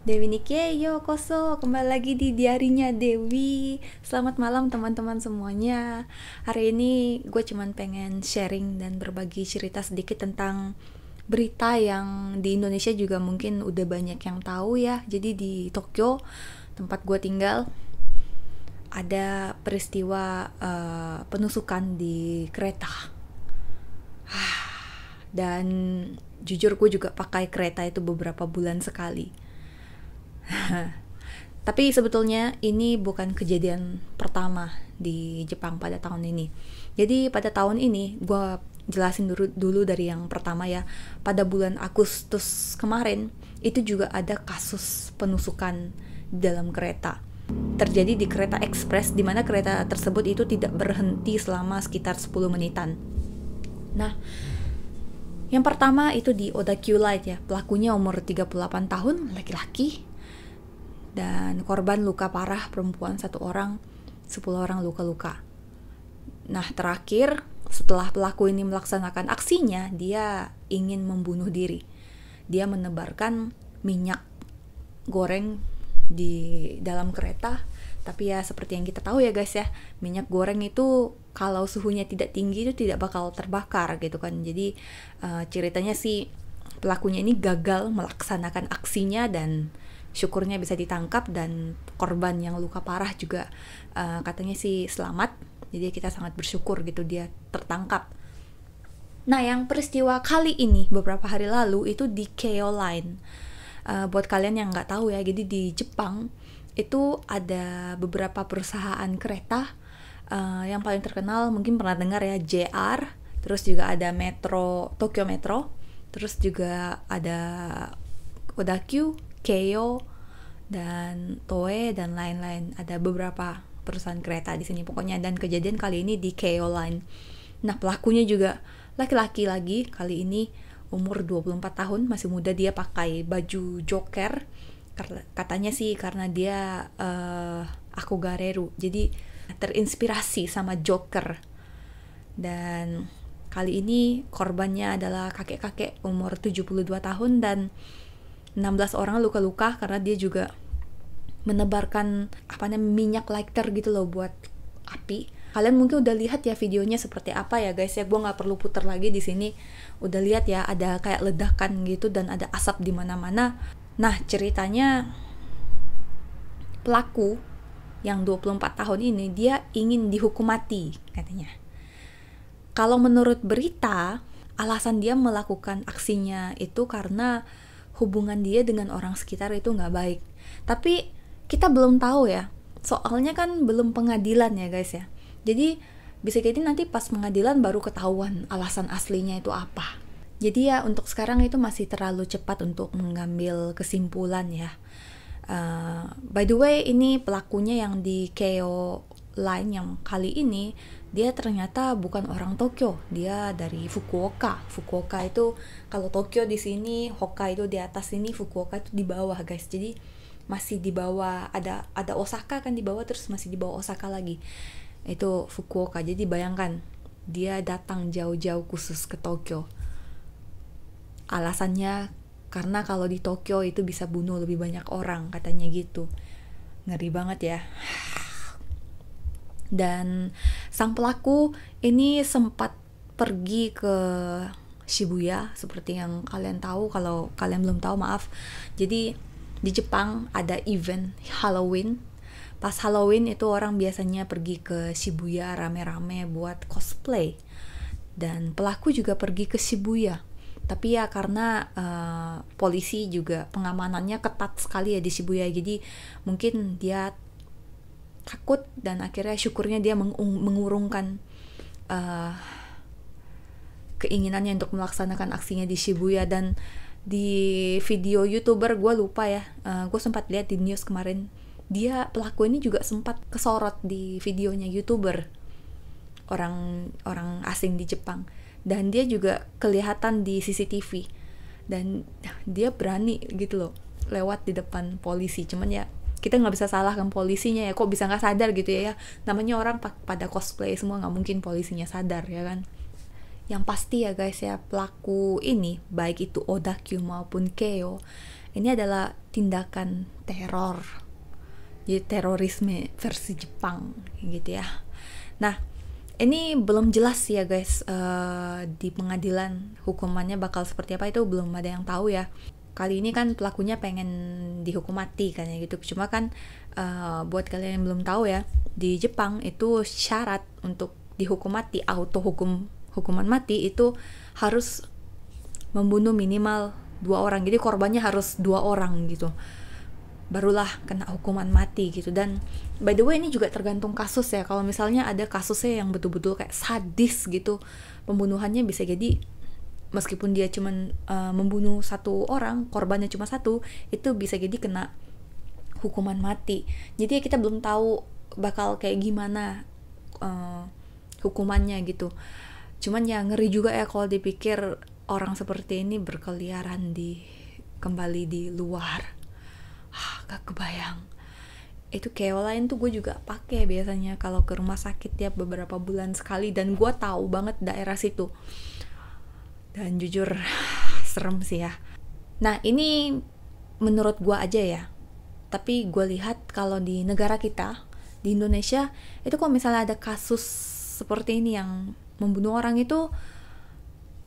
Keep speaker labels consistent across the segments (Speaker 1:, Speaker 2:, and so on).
Speaker 1: Dewi Nike, yo koso kembali lagi di diarinya Dewi. Selamat malam teman-teman semuanya. Hari ini gue cuman pengen sharing dan berbagi cerita sedikit tentang berita yang di Indonesia juga mungkin udah banyak yang tahu ya. Jadi di Tokyo tempat gue tinggal ada peristiwa uh, penusukan di kereta. Ah, dan jujur gue juga pakai kereta itu beberapa bulan sekali Tapi sebetulnya ini bukan kejadian pertama di Jepang pada tahun ini. Jadi pada tahun ini gue jelasin dulu, dulu dari yang pertama ya. Pada bulan Agustus kemarin itu juga ada kasus penusukan dalam kereta. Terjadi di kereta ekspres di mana kereta tersebut itu tidak berhenti selama sekitar 10 menitan. Nah, yang pertama itu di Odakyu Light ya, pelakunya umur 38 tahun, laki-laki, dan korban luka parah perempuan satu orang, 10 orang luka-luka. Nah, terakhir setelah pelaku ini melaksanakan aksinya, dia ingin membunuh diri. Dia menebarkan minyak goreng di dalam kereta, tapi ya seperti yang kita tahu ya guys ya, minyak goreng itu kalau suhunya tidak tinggi itu tidak bakal terbakar gitu kan. Jadi uh, ceritanya sih pelakunya ini gagal melaksanakan aksinya dan syukurnya bisa ditangkap dan korban yang luka parah juga uh, katanya sih selamat jadi kita sangat bersyukur gitu dia tertangkap nah yang peristiwa kali ini beberapa hari lalu itu di Keio Line uh, buat kalian yang nggak tahu ya jadi di Jepang itu ada beberapa perusahaan kereta uh, yang paling terkenal mungkin pernah dengar ya JR terus juga ada Metro Tokyo Metro terus juga ada Odakyu Keio dan Toei dan lain-lain ada beberapa perusahaan kereta di sini pokoknya dan kejadian kali ini di Keio Line nah pelakunya juga laki-laki lagi kali ini umur 24 tahun masih muda dia pakai baju joker katanya sih karena dia uh, aku gareru jadi terinspirasi sama joker dan kali ini korbannya adalah kakek-kakek umur 72 tahun dan 16 orang luka-luka karena dia juga menebarkan apa namanya minyak lighter gitu loh buat api. Kalian mungkin udah lihat ya videonya seperti apa ya guys ya. Gue nggak perlu putar lagi di sini. Udah lihat ya ada kayak ledakan gitu dan ada asap di mana-mana. Nah, ceritanya pelaku yang 24 tahun ini dia ingin dihukum mati katanya. Kalau menurut berita, alasan dia melakukan aksinya itu karena hubungan dia dengan orang sekitar itu nggak baik. Tapi kita belum tahu ya, soalnya kan belum pengadilan ya guys ya. Jadi bisa jadi nanti pas pengadilan baru ketahuan alasan aslinya itu apa. Jadi ya untuk sekarang itu masih terlalu cepat untuk mengambil kesimpulan ya. Uh, by the way ini pelakunya yang di KO line yang kali ini dia ternyata bukan orang Tokyo, dia dari Fukuoka. Fukuoka itu kalau Tokyo di sini, Hokkaido di atas sini, Fukuoka itu di bawah, guys. Jadi masih di bawah ada ada Osaka kan di bawah terus masih di bawah Osaka lagi. Itu Fukuoka. Jadi bayangkan dia datang jauh-jauh khusus ke Tokyo. Alasannya karena kalau di Tokyo itu bisa bunuh lebih banyak orang katanya gitu. Ngeri banget ya. Dan Sang pelaku ini sempat pergi ke Shibuya seperti yang kalian tahu kalau kalian belum tahu maaf. Jadi di Jepang ada event Halloween. Pas Halloween itu orang biasanya pergi ke Shibuya rame-rame buat cosplay. Dan pelaku juga pergi ke Shibuya. Tapi ya karena uh, polisi juga pengamanannya ketat sekali ya di Shibuya. Jadi mungkin dia takut dan akhirnya syukurnya dia um, mengurungkan uh, keinginannya untuk melaksanakan aksinya di Shibuya dan di video youtuber gue lupa ya uh, eh, gue sempat lihat di news kemarin dia pelaku ini juga sempat kesorot di videonya youtuber orang orang asing di Jepang dan dia juga kelihatan di CCTV dan dia berani gitu loh lewat di depan polisi cuman ya kita nggak bisa salah kan polisinya ya kok bisa nggak sadar gitu ya, ya. namanya orang pada cosplay semua nggak mungkin polisinya sadar ya kan yang pasti ya guys ya pelaku ini baik itu Odakyu maupun Keo ini adalah tindakan teror jadi terorisme versi Jepang gitu ya nah ini belum jelas ya guys uh, di pengadilan hukumannya bakal seperti apa itu belum ada yang tahu ya kali ini kan pelakunya pengen dihukum mati kan ya gitu cuma kan uh, buat kalian yang belum tahu ya di Jepang itu syarat untuk dihukum mati auto hukum hukuman mati itu harus membunuh minimal dua orang jadi korbannya harus dua orang gitu barulah kena hukuman mati gitu dan by the way ini juga tergantung kasus ya kalau misalnya ada kasusnya yang betul-betul kayak sadis gitu pembunuhannya bisa jadi meskipun dia cuman uh, membunuh satu orang korbannya cuma satu itu bisa jadi kena hukuman mati jadi ya kita belum tahu bakal kayak gimana uh, hukumannya gitu cuman ya ngeri juga ya kalau dipikir orang seperti ini berkeliaran di kembali di luar ah gak kebayang itu kayak lain tuh gue juga pakai biasanya kalau ke rumah sakit tiap beberapa bulan sekali dan gue tahu banget daerah situ dan jujur serem sih ya nah ini menurut gue aja ya tapi gue lihat kalau di negara kita di Indonesia itu kalau misalnya ada kasus seperti ini yang membunuh orang itu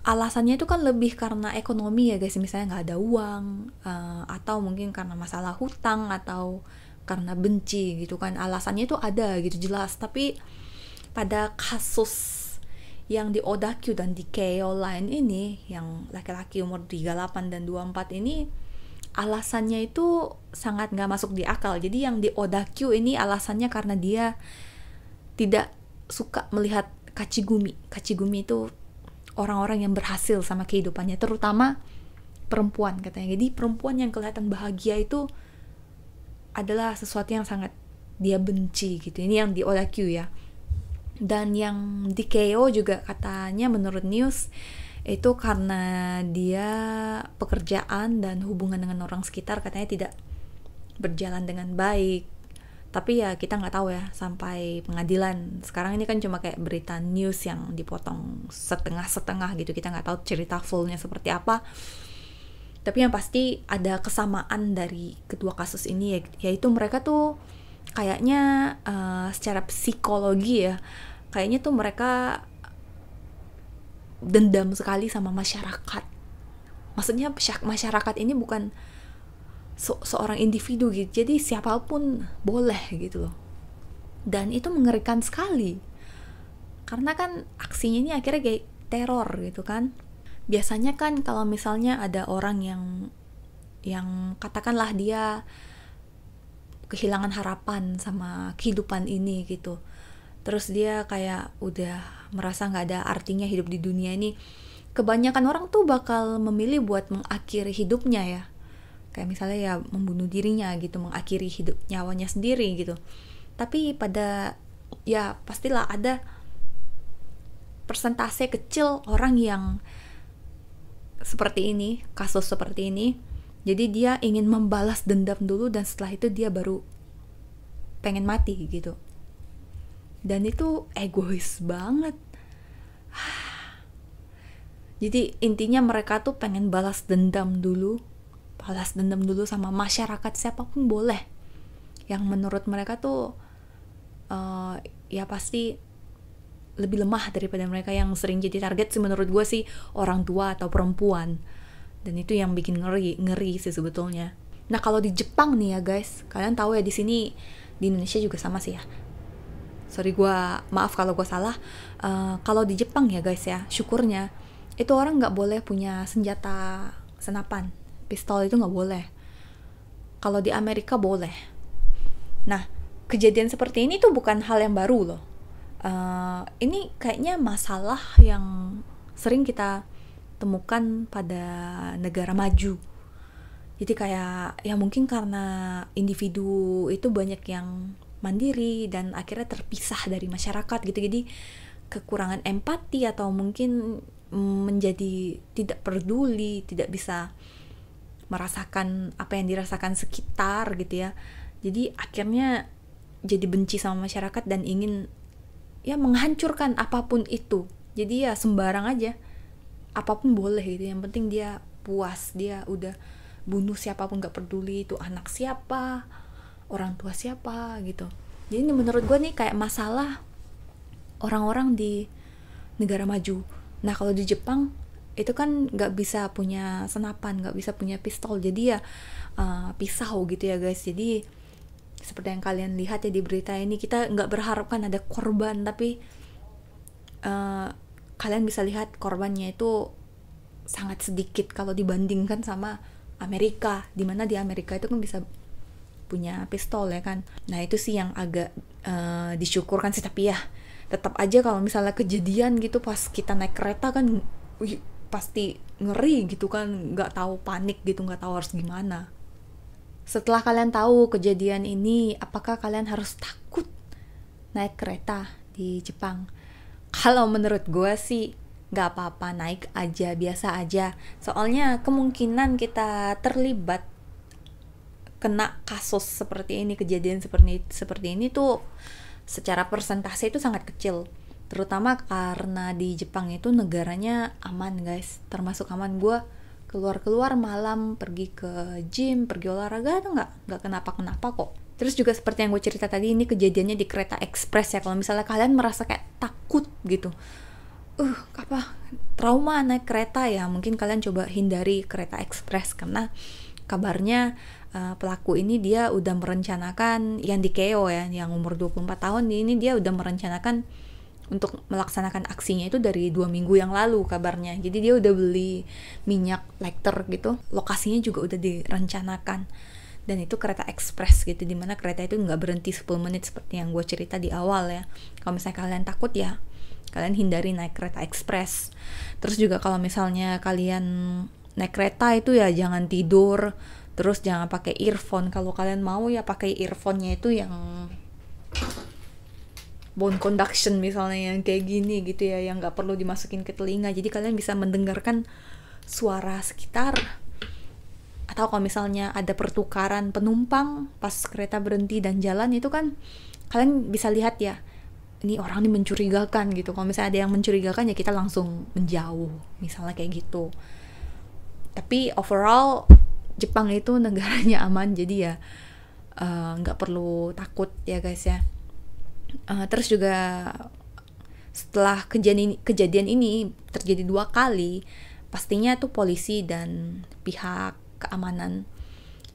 Speaker 1: alasannya itu kan lebih karena ekonomi ya guys misalnya nggak ada uang eh, atau mungkin karena masalah hutang atau karena benci gitu kan alasannya itu ada gitu jelas tapi pada kasus yang di Odakyu dan di Keio lain ini yang laki-laki umur 38 dan 24 ini alasannya itu sangat nggak masuk di akal jadi yang di Odakyu ini alasannya karena dia tidak suka melihat kacigumi kacigumi itu orang-orang yang berhasil sama kehidupannya terutama perempuan katanya jadi perempuan yang kelihatan bahagia itu adalah sesuatu yang sangat dia benci gitu ini yang di Odakyu ya dan yang di KO juga katanya menurut news itu karena dia pekerjaan dan hubungan dengan orang sekitar katanya tidak berjalan dengan baik tapi ya kita nggak tahu ya sampai pengadilan sekarang ini kan cuma kayak berita news yang dipotong setengah-setengah gitu kita nggak tahu cerita fullnya seperti apa tapi yang pasti ada kesamaan dari kedua kasus ini ya, yaitu mereka tuh kayaknya uh, secara psikologi ya kayaknya tuh mereka dendam sekali sama masyarakat maksudnya masyarakat ini bukan se seorang individu gitu jadi siapapun boleh gitu loh dan itu mengerikan sekali karena kan aksinya ini akhirnya kayak teror gitu kan biasanya kan kalau misalnya ada orang yang yang katakanlah dia kehilangan harapan sama kehidupan ini gitu terus dia kayak udah merasa nggak ada artinya hidup di dunia ini kebanyakan orang tuh bakal memilih buat mengakhiri hidupnya ya kayak misalnya ya membunuh dirinya gitu mengakhiri hidup nyawanya sendiri gitu tapi pada ya pastilah ada persentase kecil orang yang seperti ini kasus seperti ini jadi dia ingin membalas dendam dulu dan setelah itu dia baru pengen mati gitu. Dan itu egois banget. Jadi intinya mereka tuh pengen balas dendam dulu, balas dendam dulu sama masyarakat siapapun boleh. Yang menurut mereka tuh uh, ya pasti lebih lemah daripada mereka yang sering jadi target sih menurut gue sih orang tua atau perempuan dan itu yang bikin ngeri ngeri sih sebetulnya nah kalau di Jepang nih ya guys kalian tahu ya di sini di Indonesia juga sama sih ya sorry gue maaf kalau gue salah uh, kalau di Jepang ya guys ya syukurnya itu orang nggak boleh punya senjata senapan pistol itu nggak boleh kalau di Amerika boleh nah kejadian seperti ini tuh bukan hal yang baru loh uh, ini kayaknya masalah yang sering kita temukan pada negara maju. Jadi kayak ya mungkin karena individu itu banyak yang mandiri dan akhirnya terpisah dari masyarakat gitu. Jadi kekurangan empati atau mungkin menjadi tidak peduli, tidak bisa merasakan apa yang dirasakan sekitar gitu ya. Jadi akhirnya jadi benci sama masyarakat dan ingin ya menghancurkan apapun itu. Jadi ya sembarang aja apapun boleh gitu yang penting dia puas dia udah bunuh siapapun nggak peduli itu anak siapa orang tua siapa gitu jadi menurut gue nih kayak masalah orang-orang di negara maju nah kalau di Jepang itu kan nggak bisa punya senapan nggak bisa punya pistol jadi ya uh, pisau gitu ya guys jadi seperti yang kalian lihat ya di berita ini kita nggak berharapkan ada korban tapi uh, kalian bisa lihat korbannya itu sangat sedikit kalau dibandingkan sama Amerika dimana di Amerika itu kan bisa punya pistol ya kan nah itu sih yang agak uh, disyukurkan sih tapi ya tetap aja kalau misalnya kejadian gitu pas kita naik kereta kan wih, pasti ngeri gitu kan nggak tahu panik gitu nggak tahu harus gimana setelah kalian tahu kejadian ini apakah kalian harus takut naik kereta di Jepang kalau menurut gue sih gak apa-apa naik aja biasa aja soalnya kemungkinan kita terlibat kena kasus seperti ini kejadian seperti seperti ini tuh secara persentase itu sangat kecil terutama karena di Jepang itu negaranya aman guys termasuk aman gue keluar keluar malam pergi ke gym pergi olahraga tuh nggak nggak kenapa kenapa kok Terus juga seperti yang gue cerita tadi ini kejadiannya di kereta ekspres ya. Kalau misalnya kalian merasa kayak takut gitu. Uh, apa trauma naik kereta ya, mungkin kalian coba hindari kereta ekspres karena kabarnya uh, pelaku ini dia udah merencanakan yang di KO ya, yang umur 24 tahun ini dia udah merencanakan untuk melaksanakan aksinya itu dari dua minggu yang lalu kabarnya. Jadi dia udah beli minyak lighter gitu, lokasinya juga udah direncanakan dan itu kereta ekspres gitu dimana kereta itu nggak berhenti 10 menit seperti yang gue cerita di awal ya kalau misalnya kalian takut ya kalian hindari naik kereta ekspres terus juga kalau misalnya kalian naik kereta itu ya jangan tidur terus jangan pakai earphone kalau kalian mau ya pakai earphone-nya itu yang bone conduction misalnya yang kayak gini gitu ya yang nggak perlu dimasukin ke telinga jadi kalian bisa mendengarkan suara sekitar atau kalau misalnya ada pertukaran penumpang pas kereta berhenti dan jalan itu kan kalian bisa lihat ya ini orang ini mencurigakan gitu kalau misalnya ada yang mencurigakan ya kita langsung menjauh misalnya kayak gitu tapi overall Jepang itu negaranya aman jadi ya eh, nggak uh, perlu takut ya guys ya uh, terus juga setelah kejadian ini, kejadian ini terjadi dua kali pastinya tuh polisi dan pihak keamanan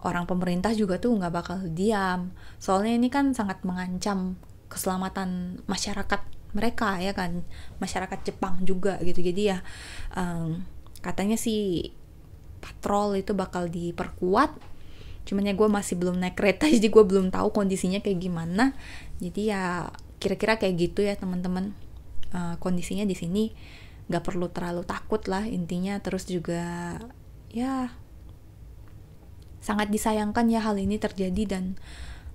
Speaker 1: orang pemerintah juga tuh nggak bakal diam. Soalnya ini kan sangat mengancam keselamatan masyarakat mereka ya kan, masyarakat Jepang juga gitu. Jadi ya um, katanya sih patrol itu bakal diperkuat. Cuman ya gue masih belum naik kereta jadi gue belum tahu kondisinya kayak gimana. Jadi ya kira-kira kayak gitu ya teman-teman. Uh, kondisinya di sini nggak perlu terlalu takut lah intinya terus juga ya sangat disayangkan ya hal ini terjadi dan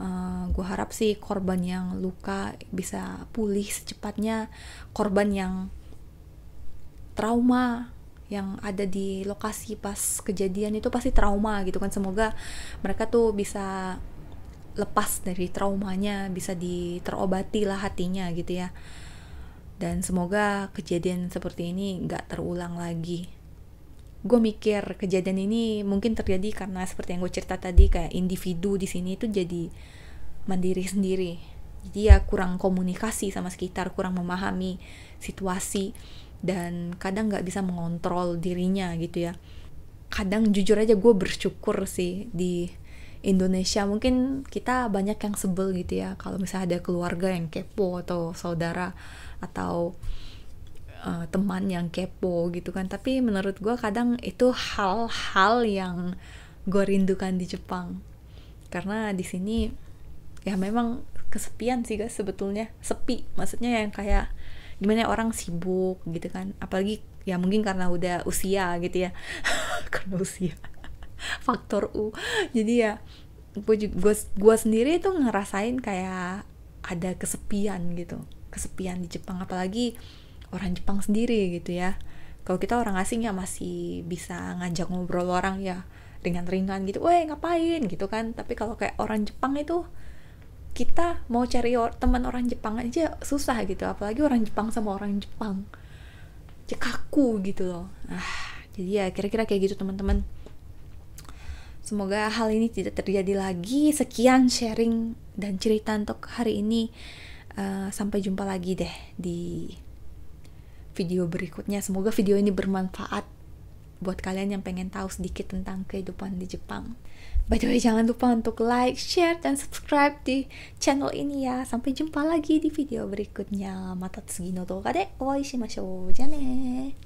Speaker 1: uh, eh, gue harap sih korban yang luka bisa pulih secepatnya korban yang trauma yang ada di lokasi pas kejadian itu pasti trauma gitu kan semoga mereka tuh bisa lepas dari traumanya bisa diterobati lah hatinya gitu ya dan semoga kejadian seperti ini nggak terulang lagi gue mikir kejadian ini mungkin terjadi karena seperti yang gue cerita tadi kayak individu di sini itu jadi mandiri sendiri jadi ya kurang komunikasi sama sekitar kurang memahami situasi dan kadang nggak bisa mengontrol dirinya gitu ya kadang jujur aja gue bersyukur sih di Indonesia mungkin kita banyak yang sebel gitu ya kalau misalnya ada keluarga yang kepo atau saudara atau uh, teman yang kepo gitu kan tapi menurut gue kadang itu hal-hal yang gue rindukan di Jepang karena di sini ya memang kesepian sih guys sebetulnya sepi maksudnya yang kayak gimana ya, orang sibuk gitu kan apalagi ya mungkin karena udah usia gitu ya karena usia faktor u jadi ya gue gue gue sendiri tuh ngerasain kayak ada kesepian gitu kesepian di Jepang apalagi orang Jepang sendiri gitu ya kalau kita orang asing ya masih bisa ngajak ngobrol orang ya dengan ringan gitu, weh ngapain gitu kan. Tapi kalau kayak orang Jepang itu kita mau cari or teman orang Jepang aja susah gitu, apalagi orang Jepang sama orang Jepang. Cekaku gitu loh. Ah, jadi ya kira-kira kayak gitu teman-teman. Semoga hal ini tidak terjadi lagi. Sekian sharing dan cerita untuk hari ini. Uh, sampai jumpa lagi deh di video berikutnya. Semoga video ini bermanfaat buat kalian yang pengen tahu sedikit tentang kehidupan di Jepang. By the way, jangan lupa untuk like, share, dan subscribe di channel ini ya. Sampai jumpa lagi di video berikutnya. Mata Tsugino Doga de oishimashou. Jane!